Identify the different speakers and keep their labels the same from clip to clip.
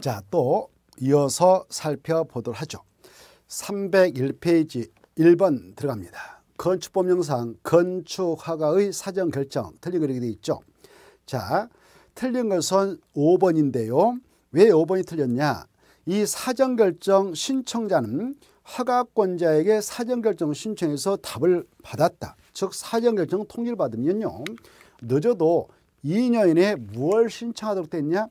Speaker 1: 자, 또 이어서 살펴보도록 하죠. 301페이지 1번 들어갑니다. 건축법령상 건축허가의 사전 결정 틀린 그렇게 되 있죠. 자, 틀린 것은 5번인데요. 왜 5번이 틀렸냐? 이 사전 결정 신청자는 허가권자에게 사전 결정 신청해서 답을 받았다. 즉 사전 결정 통지를 받으면요. 늦어도 2년 이내에 무엇 신청하도록 됐냐?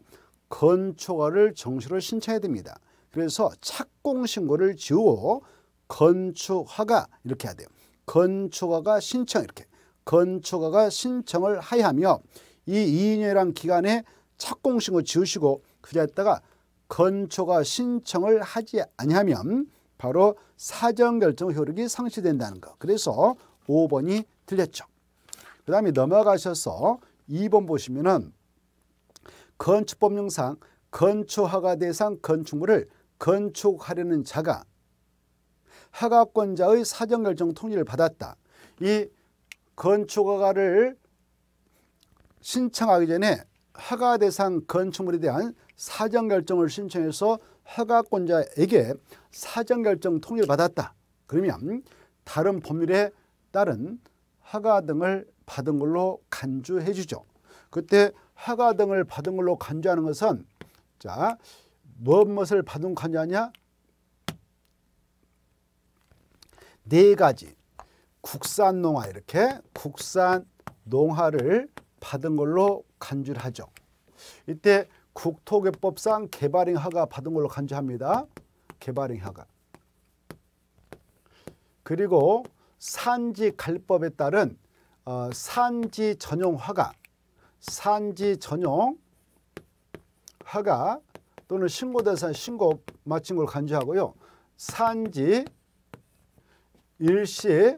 Speaker 1: 건축가를 정시로 신청해야 됩니다. 그래서 착공신고를 지우고 건축화가 이렇게 해야 돼요. 건축화가 신청 이렇게 건축화가 신청을 하여하며 이 2년이란 기간에 착공신고 지으시고 그자다가 건초가 신청을 하지 아니하면 바로 사정결정 효력이 상실된다는 거. 그래서 5번이 들렸죠. 그 다음에 넘어가셔서 2번 보시면은 건축법령상 건축허가 대상 건축물을 건축하려는 자가 허가권자의 사정결정 통지를 받았다. 이 건축허가를 신청하기 전에 허가 대상 건축물에 대한 사정결정을 신청해서 허가권자에게 사정결정 통지를 받았다. 그러면 다른 법률에 따른 허가 등을 받은 걸로 간주해 주죠. 그때 하가 등을 받은 걸로 간주하는 것은 자, 무엇을 받은 간주하냐? 네 가지 국산 농화 이렇게 국산 농화를 받은 걸로 간주를 하죠. 이때 국토개법상 개발행 하가 받은 걸로 간주합니다. 개발행 하가. 그리고 산지 갈법에 따른 어, 산지 전용 화가 산지 전용 허가 또는 신고대상 신고 마친 걸 간주하고요. 산지 일시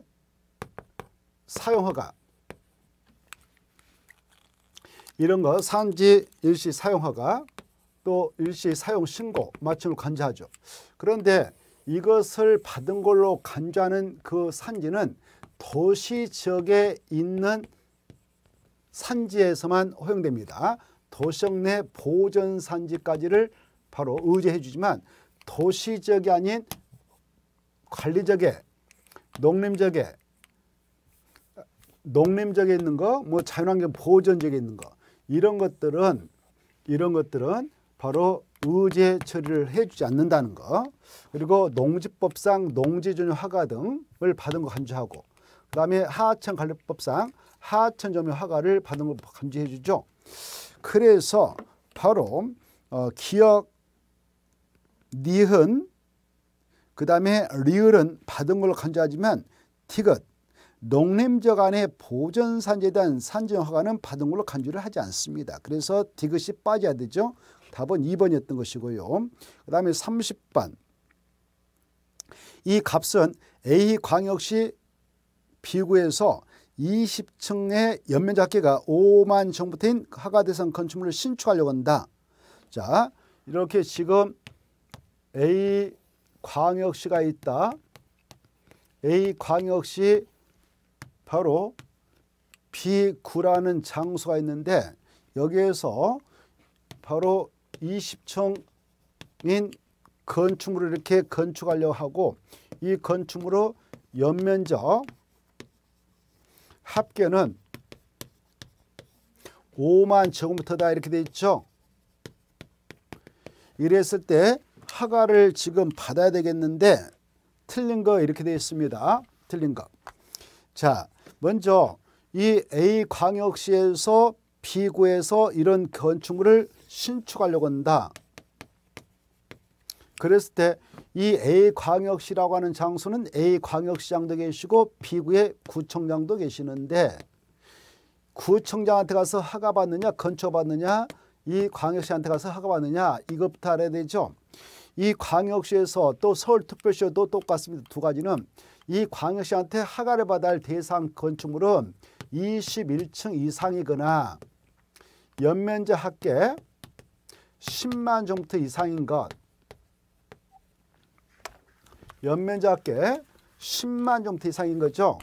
Speaker 1: 사용허가 이런 거 산지 일시 사용허가 또 일시 사용 신고 마침을 간주하죠. 그런데 이것을 받은 걸로 간주하는 그 산지는 도시 지역에 있는 산지에서만 허용됩니다. 도시역 내 보전 산지까지를 바로 의제해 주지만 도시적이 아닌 관리적에 농림적에 농림적에 있는 거, 뭐 자연환경 보존적에 있는 거 이런 것들은 이런 것들은 바로 의제 처리를 해주지 않는다는 거 그리고 농지법상 농지전용 허가 등을 받은 거 간주하고 그 다음에 하천 관리법상 하천점의 화가를 받은 걸 감지해 주죠. 그래서 바로 어, 기억, 니은, 그 다음에 리을은 받은 걸로 간주하지만 티귿, 농림적 안에 보전산재에 대한 산정 허가는 받은 걸로 간주를 하지 않습니다. 그래서 디귿이 빠져야 되죠. 답은 2번이었던 것이고요. 그 다음에 30번. 이 값은 A 광역시 B구에서 20층의 연면적 합계가 5만 정부터인 하가대상 건축물을 신축하려고 한다. 자, 이렇게 지금 A 광역시가 있다. A 광역시 바로 B구라는 장소가 있는데 여기에서 바로 20층인 건축물을 이렇게 건축하려 하고 이 건축물로 연면적 합계는 5만 제곱미터다 이렇게 돼 있죠. 이랬을 때 하가를 지금 받아야 되겠는데 틀린 거 이렇게 돼 있습니다. 틀린 거. 자, 먼저 이 A 광역시에서 B구에서 이런 건축물을 신축하려고 한다. 그랬을 때 이 A 광역시라고 하는 장소는 A 광역시장도 계시고 B구의 구청장도 계시는데 구청장한테 가서 허가 받느냐 건초 받느냐 이 광역시한테 가서 허가 받느냐 이것부터 알아야 되죠. 이 광역시에서 또 서울특별시도 똑같습니다. 두 가지는 이 광역시한테 허가를 받아야 할 대상 건축물은 21층 이상이거나 연면적 합계 10만 정도 이상인 것 연면적게 10만 종대상인 거죠.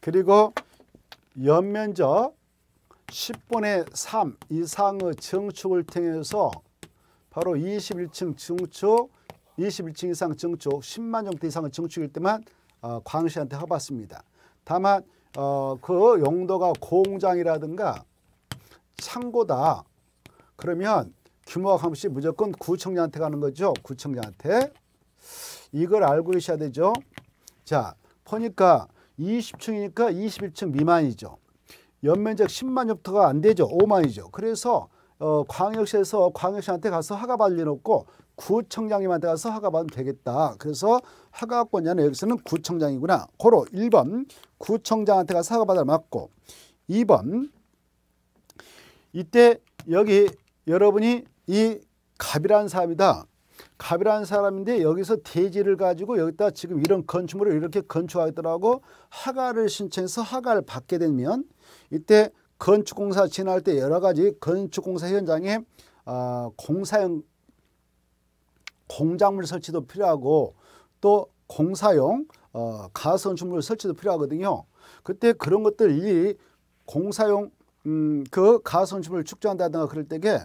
Speaker 1: 그리고 연면적 10분의 3 이상의 증축을 통해서 바로 21층 증축, 21층 이상 증축, 10만 종태 이상의 증축일 때만 어, 광시한테 허봤습니다. 다만 어, 그 용도가 공장이라든가 창고다. 그러면 규모가 가면 무조건 구청장한테 가는 거죠. 구청장한테. 이걸 알고 계셔야 되죠. 자, 보니까 20층이니까 21층 미만이죠. 연면적 10만 엽터가 안 되죠. 5만이죠. 그래서 어, 광역시에서 광역시한테 가서 허가 받려놓고 구청장님한테 가서 허가 받으면 되겠다. 그래서 허가권자는 여기서는 구청장이구나. 고로 1번 구청장한테 가서 허가 받아 맞고 2번 이때 여기 여러분이 이 갑이라는 사람이다. 갑이라는 사람인데 여기서 대지를 가지고 여기다 지금 이런 건축물을 이렇게 건축하더라고 허가를 신청해서 허가를 받게 되면 이때 건축공사 진행할 때 여러 가지 건축공사 현장에 어, 공사용 공작물 설치도 필요하고 또 공사용 어, 가선축물 설치도 필요하거든요. 그때 그런 것들이 공사용 음, 그 가선축물을 축조한다든가 그럴 때에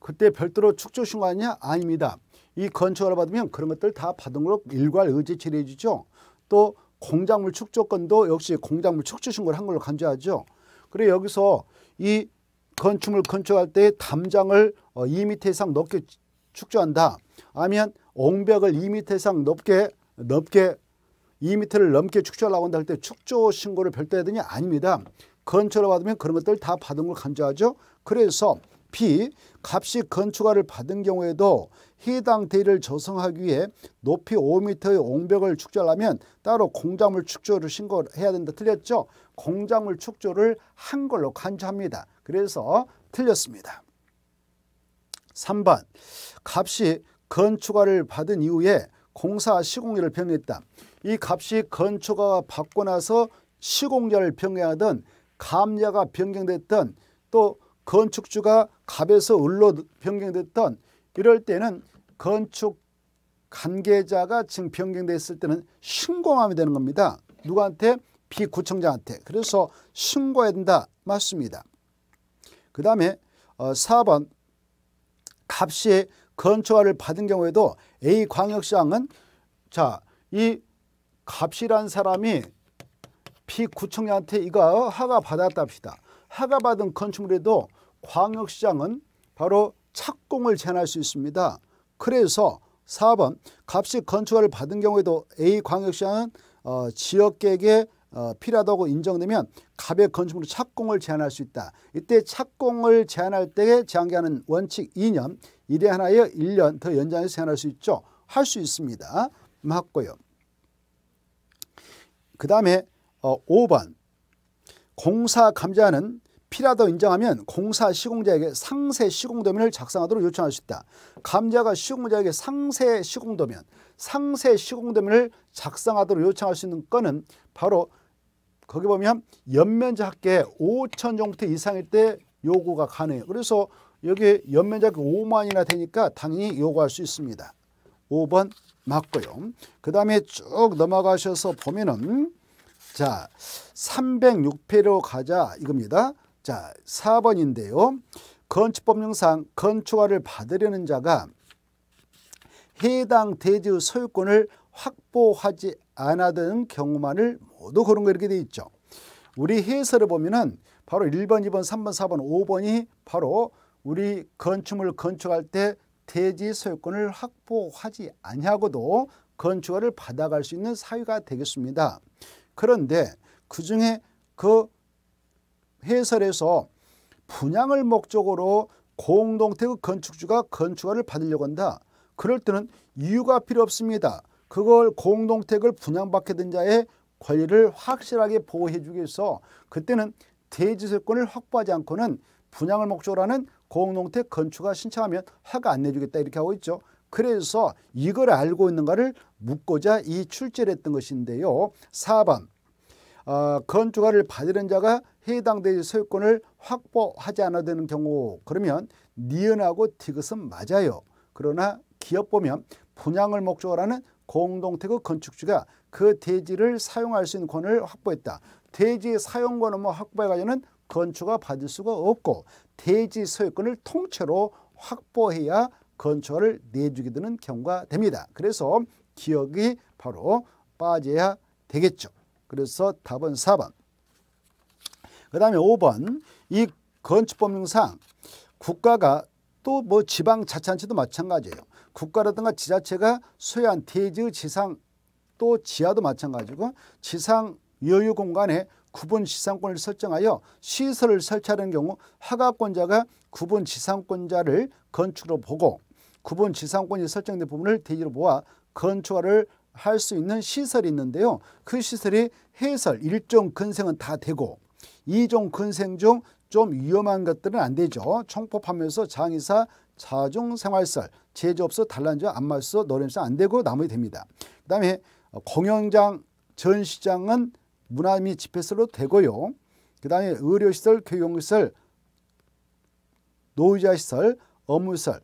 Speaker 1: 그때 별도로 축조신 고하냐 아닙니다. 이 건축허락 받으면 그런 것들 다 받은 걸로 일괄 의제 처리해 주죠. 또 공작물 축조건도 역시 공작물 축조신고를 한 걸로 간주하죠. 그리고 여기서 이 건축물 건축할 때 담장을 2미터 어, 이상 높게 축조한다. 아니면 옹벽을 2미터 이상 높게 높게 2미터를 넘게 축조하려고 한다 할 때 축조 신고를 별도 해야 되냐? 아닙니다. 건축을 받으면 그런 것들 다 받은 걸 간주하죠. 그래서 B. 값이 건축가를 받은 경우에도 해당 대를 조성하기 위해 높이 5m의 옹벽을 축조하려면 따로 공작물 축조를 신고해야 된다. 틀렸죠? 공작물 축조를 한 걸로 간주합니다. 그래서 틀렸습니다. 3번 값이 건축가를 받은 이후에 공사 시공료를 경했다이 값이 건축가가 받고 나서 시공자를변경하던감자가 변경됐던 또 건축주가 갑에서 을로 변경됐던 이럴 때는 건축 관계자가 지금 변경됐을 때는 신고함이 되는 겁니다. 누구한테? 비구청장한테. 그래서 신고해야 된다. 맞습니다. 그 다음에 4번 어, 값이 건축화를 받은 경우에도 A 광역시장은 자 이 값이란 사람이 비 구청장한테 이거 허가 받았답시다. 허가 받은 건축물에도 광역시장은 바로 착공을 제한할 수 있습니다. 그래서 4번 값이 건축허를 받은 경우에도 A 광역시장은 어, 지역계획에 어, 필요하다고 인정되면 갑의 건축물로 착공을 제한할 수 있다. 이때 착공을 제한할 때에 제한기한은 원칙 2년, 일에 하나에 1년 더 연장해서 제한할 수 있죠. 할 수 있습니다. 맞고요. 그 다음에 어, 5번 공사 감자는 필요하다 인정하면 공사 시공자에게 상세 시공도면을 작성하도록 요청할 수 있다. 감자가 시공자에게 상세 시공도면, 상세 시공도면을 작성하도록 요청할 수 있는 건은 바로 거기 보면 연면적 합계 5천 종태 이상일 때 요구가 가능해요. 그래서 여기 연면적 5만이나 되니까 당연히 요구할 수 있습니다. 5번 맞고요. 그 다음에 쭉 넘어가셔서 보면은 자 306페로 가자 이겁니다. 자, 4번인데요. 건축법령상 건축화를 받으려는 자가 해당 대지의 소유권을 확보하지 않아든 경우만을 모두 그런 거 이렇게 돼 있죠. 우리 해설을 보면은 바로 1번, 2번, 3번, 4번, 5번이 바로 우리 건축물 건축할 때 대지 소유권을 확보하지 아니하고도 건축화를 받아갈 수 있는 사유가 되겠습니다. 그런데 그중에 그 해설에서 분양을 목적으로 공동택 건축주가 건축가를 받으려고 한다. 그럴 때는 이유가 필요 없습니다. 그걸 공동택을 분양받게 된 자의 권리를 확실하게 보호해주기 위해서 그때는 대지세권을 확보하지 않고는 분양을 목적으로 하는 공동택 건축가 신청하면 화가안 내주겠다 이렇게 하고 있죠. 그래서 이걸 알고 있는가를 묻고자 이 출제를 했던 것인데요. 4번 어, 건축가를 받으는 려 자가 해당 대지 소유권을 확보하지 않아도 되는 경우 그러면 니은하고 디귿은 맞아요. 그러나 기업 보면 분양을 목적으로 하는 공동태구 건축주가 그 대지를 사용할 수 있는 권을 확보했다. 대지 사용권은 뭐 확보해가지고는 건축가 받을 수가 없고 대지 소유권을 통째로 확보해야 건축을 내주게 되는 경우가 됩니다. 그래서 기억이 바로 빠져야 되겠죠. 그래서 답은 4번. 그 다음에 5번 이 건축법령상 국가가 또 뭐 지방 자치단체도 마찬가지예요. 국가라든가 지자체가 소유한 대지 지상 또 지하도 마찬가지고 지상 여유 공간에 구분 지상권을 설정하여 시설을 설치하는 경우 허가권자가 구분 지상권자를 건축으로 보고 구분 지상권이 설정된 부분을 대지로 보아 건축화를 할 수 있는 시설이 있는데요. 그 시설이 해설, 일종 근생은 다 되고 이종 근생 중 좀 위험한 것들은 안 되죠. 청포하면서 장의사, 자중 생활설, 제조업소, 단란주, 안마소, 노래임안 되고 나머 됩니다. 그 다음에 공연장, 전시장은 문화 및 집회설로 되고요. 그 다음에 의료시설, 교육시설, 노후자시설, 업무설,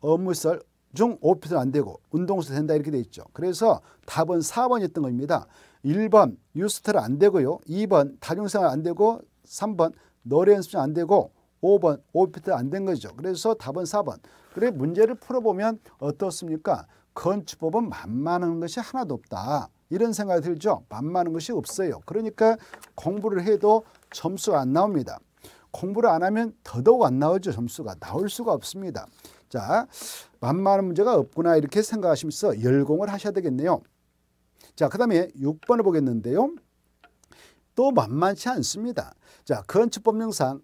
Speaker 1: 업무설 중 오피설 안 되고 운동설 된다 이렇게 돼 있죠. 그래서 답은 4번이었던 겁니다. 1번 유스트를안 되고요. 2번 다중생활 안 되고 3번 노래 연습생 안 되고 5번 오피트 안 된 거죠. 그래서 답은 4번. 그래 문제를 풀어보면 어떻습니까? 건축법은 만만한 것이 하나도 없다. 이런 생각이 들죠. 만만한 것이 없어요. 그러니까 공부를 해도 점수가 안 나옵니다. 공부를 안 하면 더더욱 안 나오죠. 점수가. 나올 수가 없습니다. 자, 만만한 문제가 없구나 이렇게 생각하시면서 열공을 하셔야 되겠네요. 자, 그 다음에 6번을 보겠는데요. 또 만만치 않습니다. 자, 건축법령상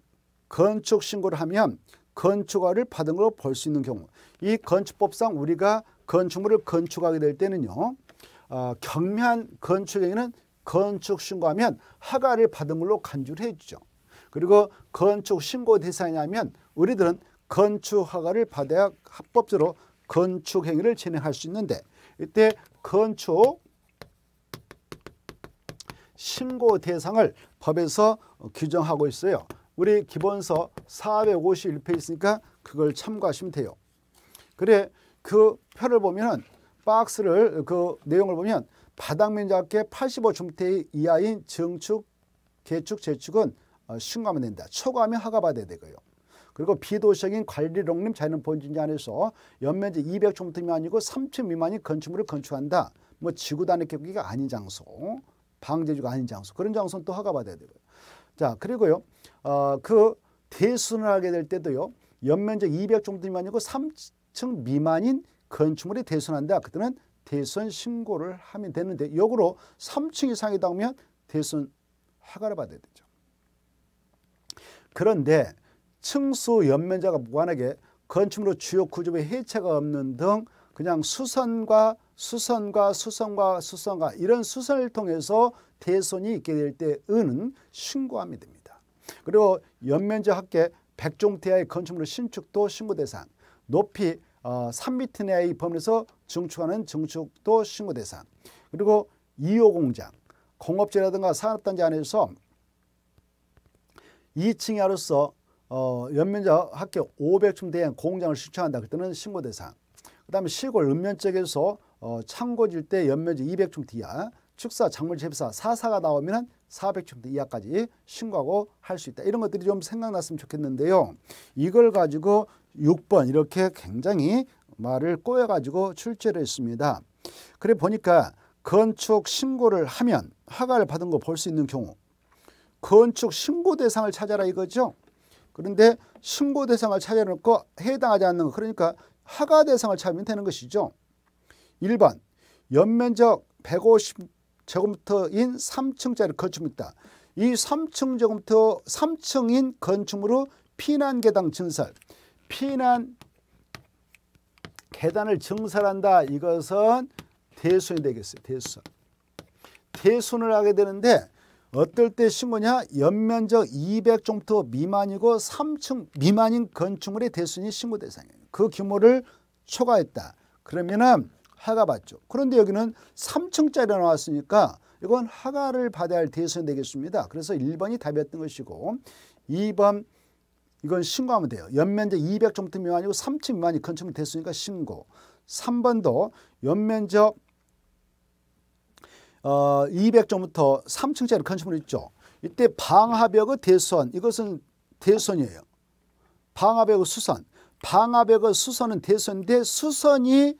Speaker 1: 건축 신고를 하면 건축화를 받은 걸로 볼 수 있는 경우 이 건축법상 우리가 건축물을 건축하게 될 때는요. 어, 경미한 건축행위는 건축 신고하면 허가를 받은 걸로 간주를 해주죠. 그리고 건축 신고 대상이냐면 우리들은 건축 허가를 받아야 합법적으로 건축 행위를 진행할 수 있는데 이때 건축 신고 대상을 법에서 규정하고 있어요. 우리 기본서 451페이지 있으니까 그걸 참고하시면 돼요. 그래 그 표를 보면 은 박스를 그 내용을 보면 바닥면 작게 85중퇴 이하인 증축, 개축, 재축은 신고하면 어, 된다. 초과하면 허가받아야 되고요. 그리고 비도시적인 관리 농림 자연 본진지 안에서 연면적 200좀 미만이고 3층 미만이 건축물을 건축한다. 뭐 지구 단위 격기가 아닌 장소. 방제주가 아닌 장소 그런 장소는 또 허가받아야 되고요. 자 그리고요 어, 그 대수를 하게 될 때도요 연면적 200 정도만이 고 3층 미만인 건축물이 대수한다 그때는 대선 신고를 하면 되는데 역으로 3층 이상이다 보면 대선 허가를 받아야 되죠. 그런데 층수 연면자가 무관하게 건축물로 주요 구조의 해체가 없는 등 그냥 수선과 수선과 수선과 수선과 이런 수선을 통해서 대손이 있게 될 때 은은 신고함이 됩니다. 그리고 연면적 합계 1종 태하의 건축물 신축도 신고 대상 높이 3미 어, 내의 범위에서 증축하는 증축도 신고 대상 그리고 2호 공장 공업지라든가 산업단지 안에서 2층에 하로서 어, 연면적 합계 500층 대한 공장을 신청한다. 그때는 신고 대상 그 다음에 시골 읍면 쪽에서 어, 창고질 때 연면적 200층 이하, 축사, 작물 재배사, 사사가 나오면 400층 이하까지 신고하고 할 수 있다. 이런 것들이 좀 생각났으면 좋겠는데요. 이걸 가지고 6번 이렇게 굉장히 말을 꼬여가지고 출제를 했습니다. 그래 보니까 건축 신고를 하면 허가를 받은 거 볼 수 있는 경우 건축 신고 대상을 찾아라 이거죠. 그런데 신고 대상을 찾아놓고 해당하지 않는 거 그러니까 허가 대상을 찾으면 되는 것이죠. 1번 연면적 150제곱미터인 3층짜리 건축물이다. 이 3층 제곱미터 3층인 건축물로 피난 계단 증설. 피난 계단을 증설한다. 이것은 대순이 되겠어요. 대순. 대순을 하게 되는데 어떨 때 신고냐? 연면적 200종터 미만이고 3층 미만인 건축물의 대순이 신고 대상이에요. 그 규모를 초과했다. 그러면은 하가 받죠. 그런데 여기는 3층짜리 나왔으니까 이건 하가를 받아야 할 대선이 되겠습니다. 그래서 1번이 답이었던 것이고 2번 이건 신고하면 돼요. 연면적 200정도 미만이고 3층 미만이 건축물 됐으니까 신고. 3번도 연면적 어, 200점부터 3층짜리 건축물 있죠. 이때 방화벽의 대선 이것은 대선이에요. 방화벽의 수선. 방화벽의 수선은 대선인데 수선이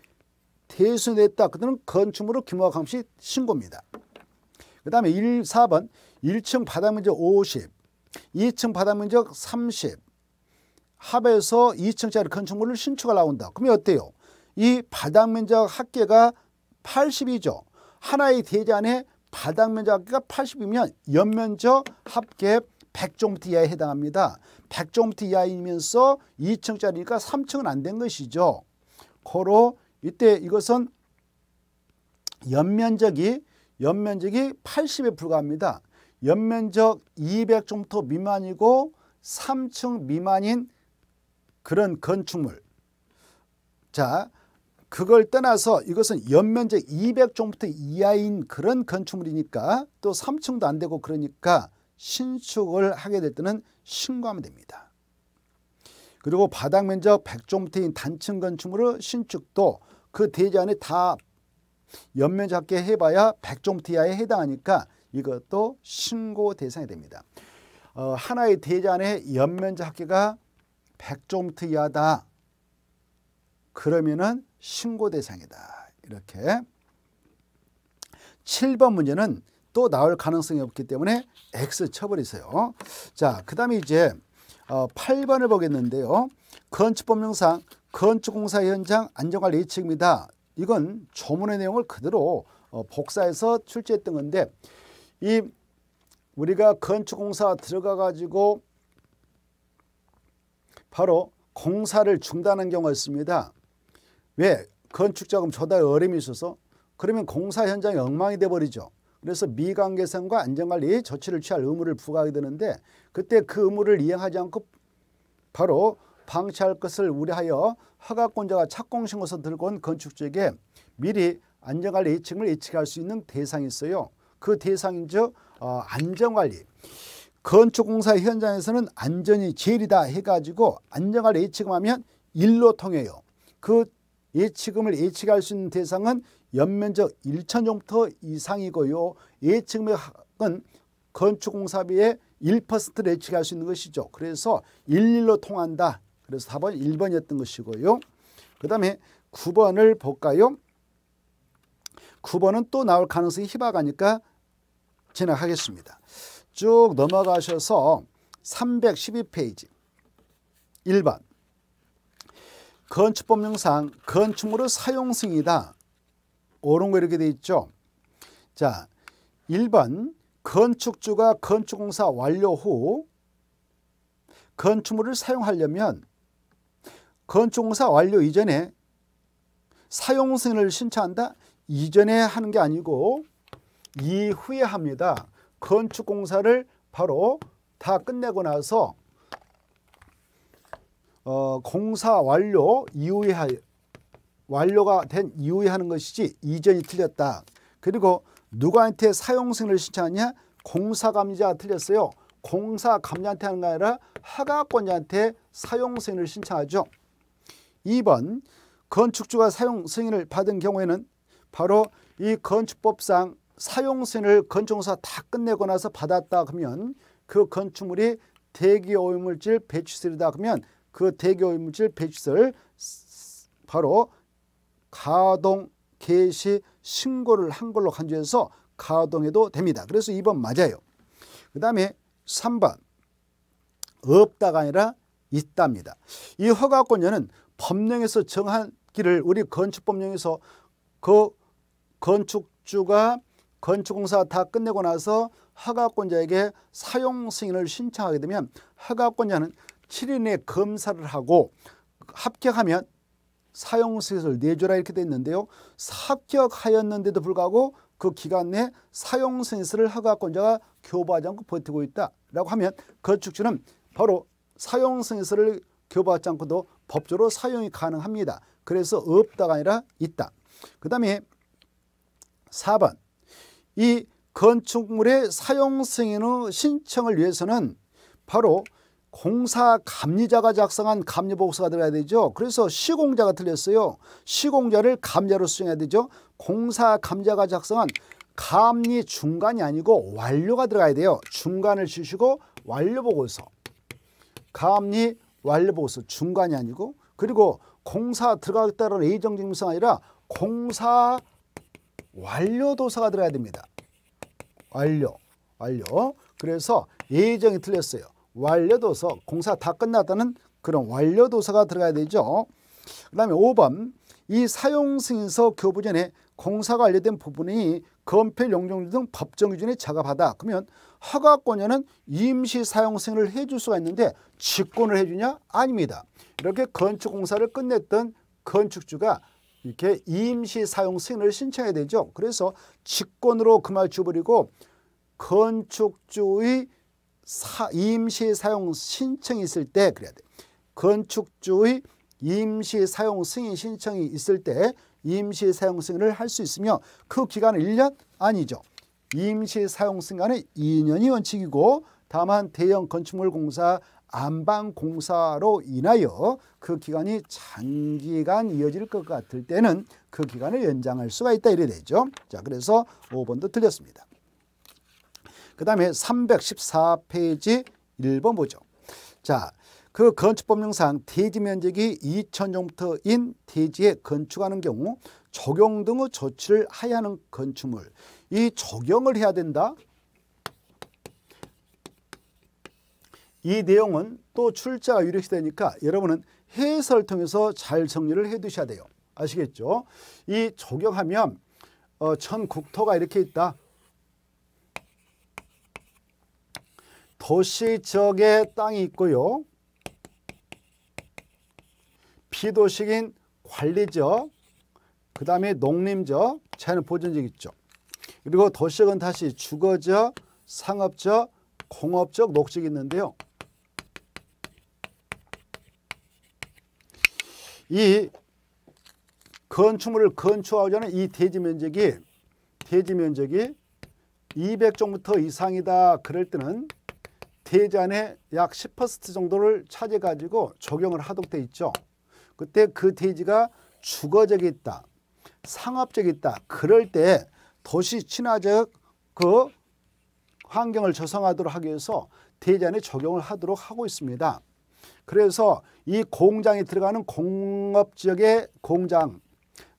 Speaker 1: 대수냈다. 그들은 건축물을 규모와 감시 신고입니다. 그 다음에 1, 4번 1층 바닥면적 50, 2층 바닥면적30 합해서 2층짜리 건축물을 신축을 나온다. 그러면 어때요? 이 바닥면적 합계가 80이죠. 하나의 대지 안에 바닥면적 합계가 80이면 연면적 합계 1 0 0제곱터 이하에 해당합니다. 100제곱미터 이하이면서 2층짜리니까 3층은 안 된 것이죠. 고로 이때 이것은 연면적이 연면적이 80에 불과합니다. 연면적 200종토 미만이고 3층 미만인 그런 건축물. 자, 그걸 떠나서 이것은 연면적 200종부터 이하인 그런 건축물이니까 또 3층도 안 되고 그러니까 신축을 하게 될 때는 신고하면 됩니다. 그리고 바닥 면적 100종부터인 단층 건축물을 신축도 그 대지 안에 다 연면 잡게 해봐야 100점 이하에 해당하니까 이것도 신고 대상이 됩니다. 어, 하나의 대지 안에 연면 잡게가 100점 이하다. 그러면은 신고 대상이다. 이렇게 7번 문제는 또 나올 가능성이 없기 때문에 X 쳐버리세요. 자, 그 다음에 이제 8번을 어, 보겠는데요. 건축법령상 건축공사 현장 안전관리 예측입니다. 이건 조문의 내용을 그대로 어, 복사해서 출제했던 건데 이 우리가 건축공사 들어가 가지고 바로 공사를 중단한 경우가 있습니다. 왜? 건축자금 조달에 어려이 있어서 그러면 공사 현장이 엉망이 돼버리죠. 그래서 미관계상과 안전관리 조치를 취할 의무를 부과하게 되는데 그때 그 의무를 이행하지 않고 바로 방치할 것을 우려하여 허가권자가 착공신고서 들고 온 건축주에게 미리 안전관리 책임을 예측할 수 있는 대상이 있어요. 그 대상인즉 어, 안전관리. 건축공사 현장에서는 안전이 제일이다 해가지고 안전관리 예측하면 일로 통해요. 그 예측금을 예측할 수 있는 대상은 연면적 1천 정도 이상이고요. 예측액은 건축공사비의 1%를 예측할 수 있는 것이죠. 그래서 일일로 통한다. 그래서 4번 1번이었던 것이고요. 그 다음에 9번을 볼까요? 9번은 또 나올 가능성이 희박하니까 지나가겠습니다. 쭉 넘어가셔서 312페이지 1번 건축법령상 건축물의 사용 승이다. 옳은 거 이렇게 돼 있죠. 자, 1번 건축주가 건축공사 완료 후 건축물을 사용하려면 건축공사 완료 이전에 사용승인을 신청한다? 이전에 하는 게 아니고 이후에 합니다. 건축공사를 바로 다 끝내고 나서 어, 공사 완료 이후에 하, 완료가 된 이후에 하는 것이지 이전이 틀렸다. 그리고 누구한테 사용승인을 신청하냐? 공사감리자 틀렸어요. 공사감리한테 하는 게 아니라 하가권자한테 사용승인을 신청하죠. 2번 건축주가 사용 승인을 받은 경우에는 바로 이 건축법상 사용 승인을 건축사다 끝내고 나서 받았다 그러면 그 건축물이 대기오염물질 배출설이다 그러면 그 대기오염물질 배출설 바로 가동 개시 신고를 한 걸로 간주해서 가동해도 됩니다. 그래서 2번 맞아요. 그 다음에 3번 없다가 아니라 있답니다. 이 허가권녀는 법령에서 정한 길을 우리 건축법령에서 그 건축주가 건축공사 다 끝내고 나서 허가권자에게 사용 승인을 신청하게 되면 허가권자는 7인의 검사를 하고 합격하면 사용 승인을 내주라 이렇게 돼 있는데요. 합격하였는데도 불구하고 그 기간 내 사용 승인서를 허가권자가 교부하지 않고 버티고 있다라고 하면 건축주는 바로 사용 승인서를 교부하지 않고도 법적으로 사용이 가능합니다. 그래서 없다가 아니라 있다. 그 다음에 4번 이 건축물의 사용 승인후 신청을 위해서는 바로 공사 감리자가 작성한 감리 보고서가 들어야 되죠. 그래서 시공자가 틀렸어요. 시공자를 감자로 수정해야 되죠. 공사 감자가 리 작성한 감리 중간이 아니고 완료가 들어가야 돼요. 중간을 주시고 완료 보고서. 감리 완료보고서 중간이 아니고 그리고 공사 들어가겠다는 예정증명서가 아니라 공사 완료도서가 들어야 됩니다. 완료, 완료. 그래서 예정이 틀렸어요. 완료도서, 공사 다 끝났다는 그런 완료도서가 들어가야 되죠. 그 다음에 5번, 이 사용승인서 교부 전에 공사가 완료된 부분이 건폐 용적률 등 법정 기준에 적합하다. 그러면 허가권에는 임시 사용 승인을 해줄 수가 있는데 직권을 해주냐? 아닙니다. 이렇게 건축공사를 끝냈던 건축주가 이렇게 임시 사용 승인을 신청해야 되죠. 그래서 직권으로 그말 줘버리고 건축주의 사, 임시 사용 신청이 있을 때 그래야 돼. 건축주의 임시 사용 승인 신청이 있을 때 임시 사용 승인을 할 수 있으며 그 기간은 1년 아니죠. 임시 사용 승인은 2년이 원칙이고 다만 대형 건축물 공사 안방 공사로 인하여 그 기간이 장기간 이어질 것 같을 때는 그 기간을 연장할 수가 있다 이래 되죠. 자, 그래서 5번도 틀렸습니다. 그 다음에 314페이지 1번 보죠. 자, 그 건축법령상 대지 면적이 2천제곱미터인 대지에 건축하는 경우 적용 등의 조치를 하야 하는 건축물 이 적용을 해야 된다. 이 내용은 또 출제가 유력시되니까 여러분은 해설 통해서 잘 정리를 해 두셔야 돼요. 아시겠죠? 이 적용하면 어, 전 국토가 이렇게 있다. 도시 지역에 땅이 있고요. 기도식인 관리적그 다음에 농림적 자연 보존적 있죠. 그리고 도시적은 다시 주거적, 상업적, 공업적, 녹식이 있는데요. 이 건축물을 건축하고자 하는 이 대지 면적이 대지 면적이 200종부터 이상이다 그럴 때는 대지 안에 약10% 정도를 차지해 가지고 적용을 하도록 돼 있죠. 그때 그 테이지가 주거적이 있다. 상업적이 있다. 그럴 때 도시 친화적 그 환경을 조성하도록 하기 위해서 대지 안에 적용을 하도록 하고 있습니다. 그래서 이공장에 들어가는 공업지역의 공장,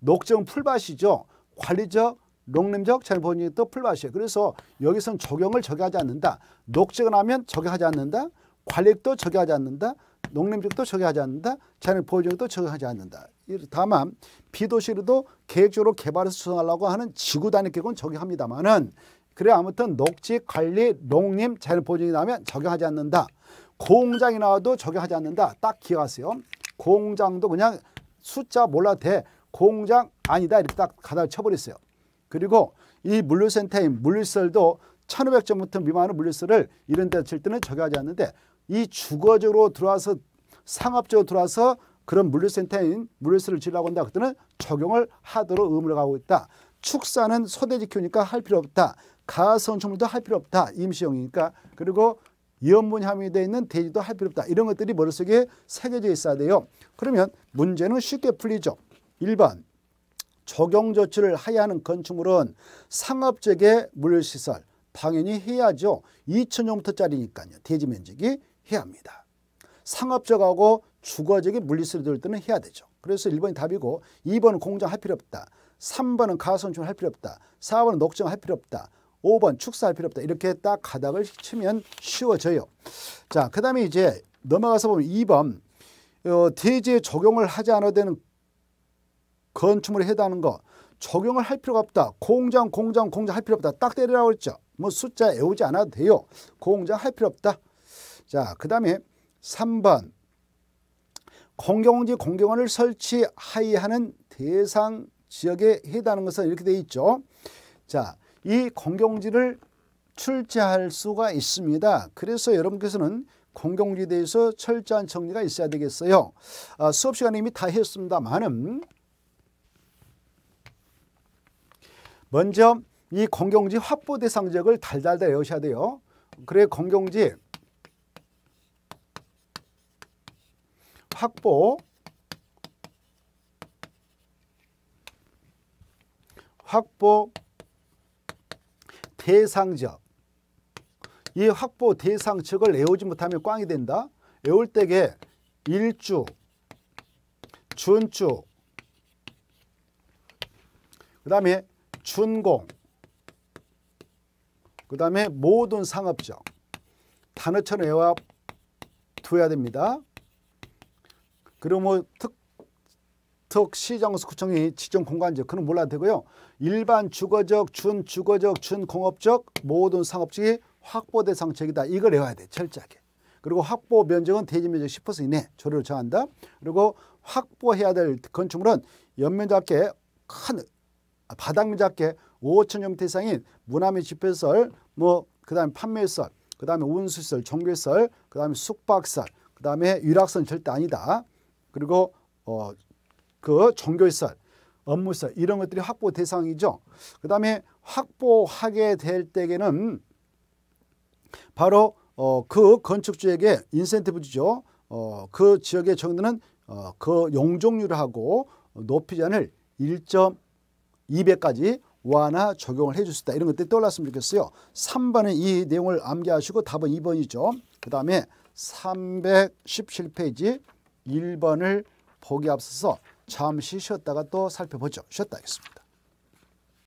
Speaker 1: 녹지은 풀밭이죠. 관리적, 농림적, 자연보존이 또 풀밭이에요. 그래서 여기선 적용을 적용하지 않는다. 녹지가 하면 적용하지 않는다. 관리도 적용하지 않는다. 농림지역도 적용하지 않는다. 자연 보호지역도 적용하지 않는다. 다만 비도시로도 계획적으로 개발해서 조성하려고 하는 지구 단위 계획은 적용합니다만은 그래 아무튼 녹지 관리 농림 자연 보호지역이 나면 적용하지 않는다. 공장이 나와도 적용하지 않는다. 딱 기억하세요. 공장도 그냥 숫자 몰라도 돼. 공장 아니다 이렇게 딱 가다 쳐버렸어요. 그리고 이 물류센터인 물류시설도 천오백 점부터 미만의 물류시설을 이런 데 칠 때는 적용하지 않는데 이 주거적으로 들어와서 상업적으로 들어와서 그런 물류센터인 물류수를 지으려고 한다. 그때는 적용을 하도록 의무를 가고 있다. 축사는 소돼지 키우니까 할 필요 없다. 가성축물도할 필요 없다. 임시용이니까. 그리고 염분 함유되어 있는 돼지도 할 필요 없다. 이런 것들이 머릿속에 새겨져 있어야 돼요. 그러면 문제는 쉽게 풀리죠. 1번 적용 조치를 하야 하는 건축물은 상업적의 물류시설 당연히 해야죠. 2천종부터짜리니까요. 돼지 면적이 해야 합니다. 상업적하고 주거적인 물리수를 때는 해야 되죠. 그래서 1번이 답이고 2번은 공정할 필요 없다. 3번은 가선출 할 필요 없다. 4번은 녹정할 필요 없다. 5번 축사할 필요 없다. 이렇게 딱 가닥을 치면 쉬워져요. 자, 그 다음에 이제 넘어가서 보면 2번 어, 대지에 적용을 하지 않아도 되는 건축물에 해당하는 거 적용을 할 필요가 없다. 공장, 공장, 공장 할 필요 없다. 딱 때리라고 했죠. 뭐 숫자 외우지 않아도 돼요. 공장 할 필요 없다. 자, 그 다음에 3번 공경지 공경원을 설치하이하는 대상 지역에 해당하는 것은 이렇게 되어 있죠. 자, 이 공경지를 출제할 수가 있습니다. 그래서 여러분께서는 공경지에 대해서 철저한 정리가 있어야 되겠어요. 아, 수업 시간에 이미 다 했습니다만은 먼저 이 공경지 확보 대상 지역을 달달달 외우셔야 돼요. 그래 공경지 확보 확보 대상적 이 확보 대상적을 외우지 못하면 꽝이 된다. 외울 때게 일주, 준주, 그 다음에 준공, 그 다음에 모든 상업적 단어처럼 외워 둬야 됩니다. 그러면 뭐 특, 특 시장구청이 지정 공간적 그건 몰라도 되고요. 일반 주거적, 준주거적, 준공업적 모든 상업지이 확보 대상 지역이다. 이걸 외워야 돼 철저하게. 그리고 확보 면적은 대지 면적 10% 이내 조례를 정한다. 그리고 확보해야 될 건축물은 연면적 합계 큰 바닥면 작게 5천 제곱미터 이상인 문화민 집회설, 뭐 그다음에 판매설 그다음에 운수시설, 종교시설, 그다음에 숙박시설, 그다음에 유락선 절대 아니다. 그리고 어, 그 종교시설, 업무시설 이런 것들이 확보 대상이죠. 그 다음에 확보하게 될 때에는 바로 어, 그 건축주에게 인센티브 주죠. 어, 그지역의정도는 어, 그 용적률하고 높이 전을 1.2배까지 완화 적용을 해줄 수 있다. 이런 것들이 떠올랐으면 좋겠어요. 3번에이 내용을 암기하시고 답은 2번이죠. 그 다음에 317페이지 1번을 보기 앞서서 잠시 쉬었다가 또 살펴보죠. 쉬었다 하겠습니다.